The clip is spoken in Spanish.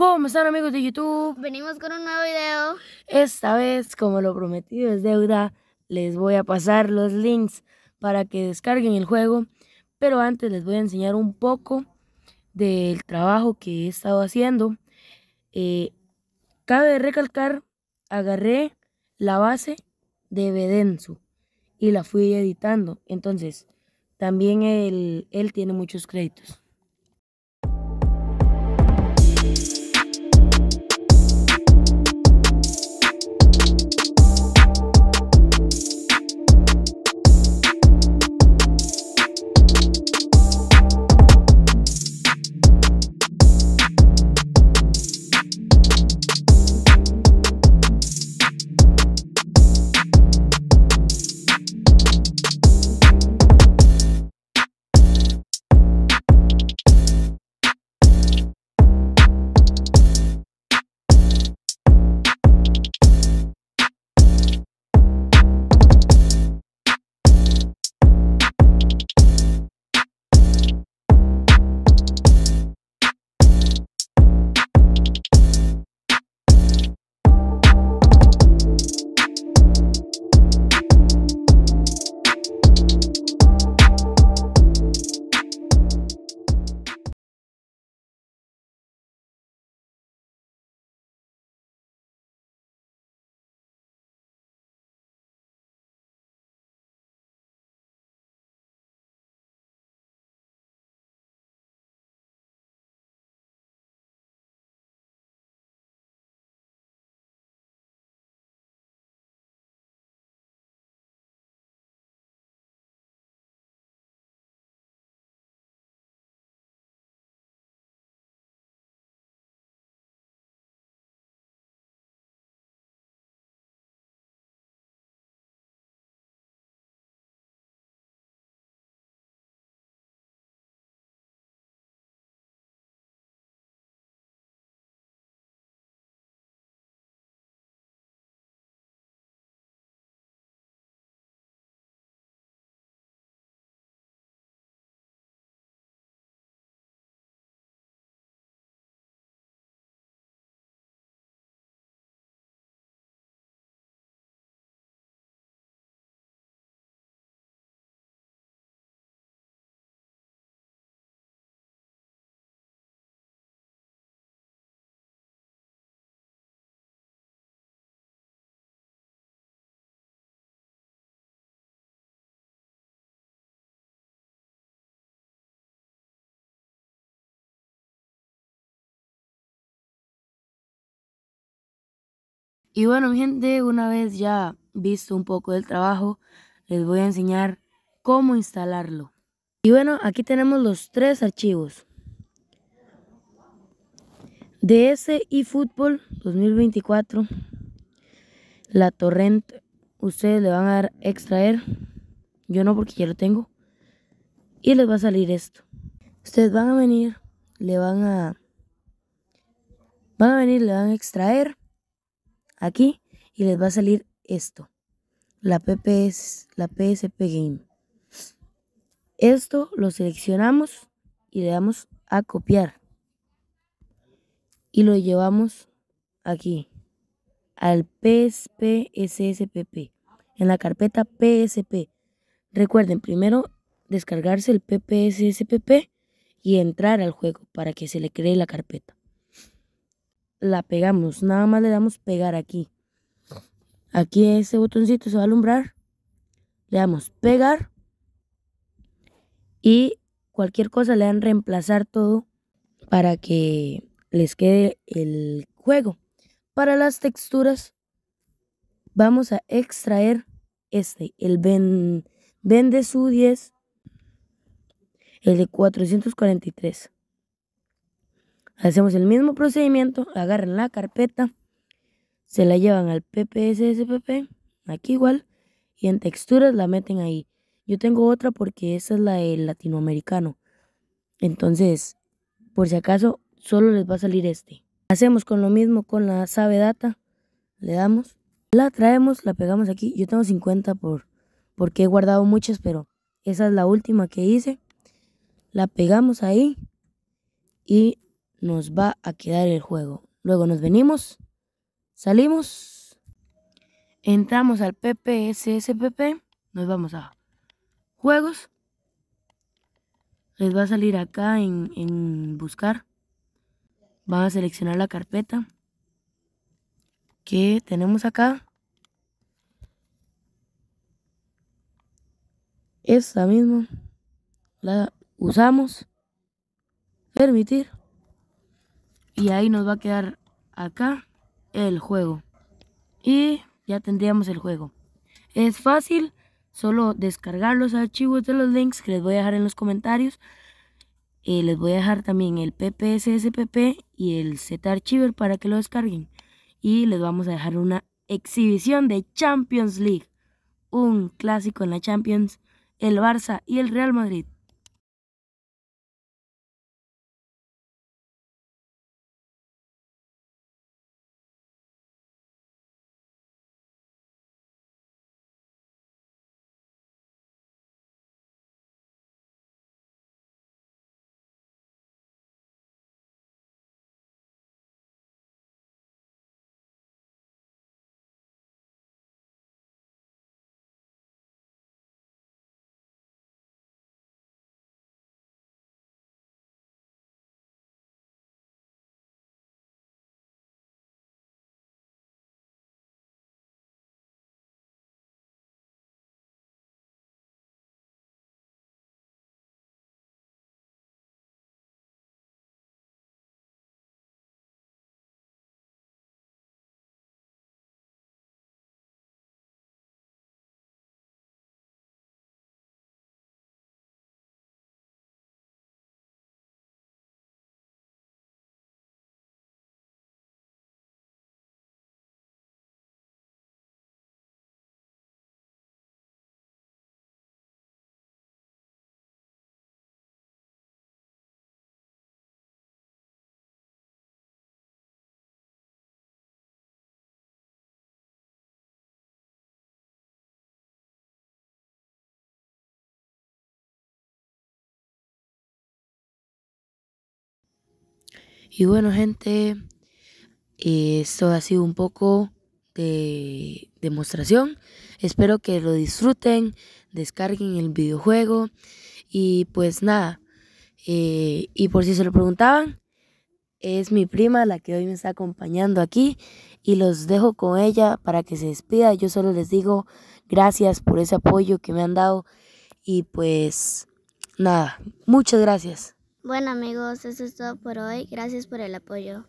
¿Cómo están amigos de YouTube? Venimos con un nuevo video. Esta vez, como lo prometido es deuda, les voy a pasar los links para que descarguen el juego. Pero antes les voy a enseñar un poco del trabajo que he estado haciendo. Eh, cabe recalcar, agarré la base de Bedenzo y la fui editando. Entonces, también él tiene muchos créditos. Y bueno, mi gente, una vez ya visto un poco del trabajo, les voy a enseñar cómo instalarlo. Y bueno, aquí tenemos los tres archivos. DS eFootball 2024. La torrent, ustedes le van a dar extraer. Yo no porque ya lo tengo. Y les va a salir esto. Ustedes van a venir, le van a... Van a venir, le van a extraer aquí y les va a salir esto. La, PPS, la PSP Game. Esto lo seleccionamos y le damos a copiar. Y lo llevamos aquí al PSP en la carpeta PSP. Recuerden primero descargarse el PPSSPP y entrar al juego para que se le cree la carpeta la pegamos. Nada más le damos pegar aquí. Aquí ese botoncito se va a alumbrar. Le damos pegar. Y cualquier cosa le dan reemplazar todo para que les quede el juego. Para las texturas vamos a extraer este, el Ben, ben de su 10, el de 443. Hacemos el mismo procedimiento, agarran la carpeta, se la llevan al PPSSPP, aquí igual, y en texturas la meten ahí. Yo tengo otra porque esa es la del latinoamericano. Entonces, por si acaso, solo les va a salir este. Hacemos con lo mismo con la Save Data, le damos, la traemos, la pegamos aquí. Yo tengo 50 por, porque he guardado muchas, pero esa es la última que hice. La pegamos ahí y nos va a quedar el juego. Luego nos venimos, salimos, entramos al PPSSPP, nos vamos a juegos. Les va a salir acá en, en buscar. Van a seleccionar la carpeta que tenemos acá. Esta misma la usamos. Permitir y ahí nos va a quedar acá el juego. Y ya tendríamos el juego. Es fácil, solo descargar los archivos de los links que les voy a dejar en los comentarios. Eh, les voy a dejar también el ppsspp y el zarchiver para que lo descarguen. Y les vamos a dejar una exhibición de Champions League. Un clásico en la Champions, el Barça y el Real Madrid. Y bueno, gente, eh, esto ha sido un poco de demostración. Espero que lo disfruten, descarguen el videojuego y pues nada. Eh, y por si se lo preguntaban, es mi prima la que hoy me está acompañando aquí y los dejo con ella para que se despida. Yo solo les digo gracias por ese apoyo que me han dado y pues nada, muchas gracias. Bueno amigos, eso es todo por hoy. Gracias por el apoyo.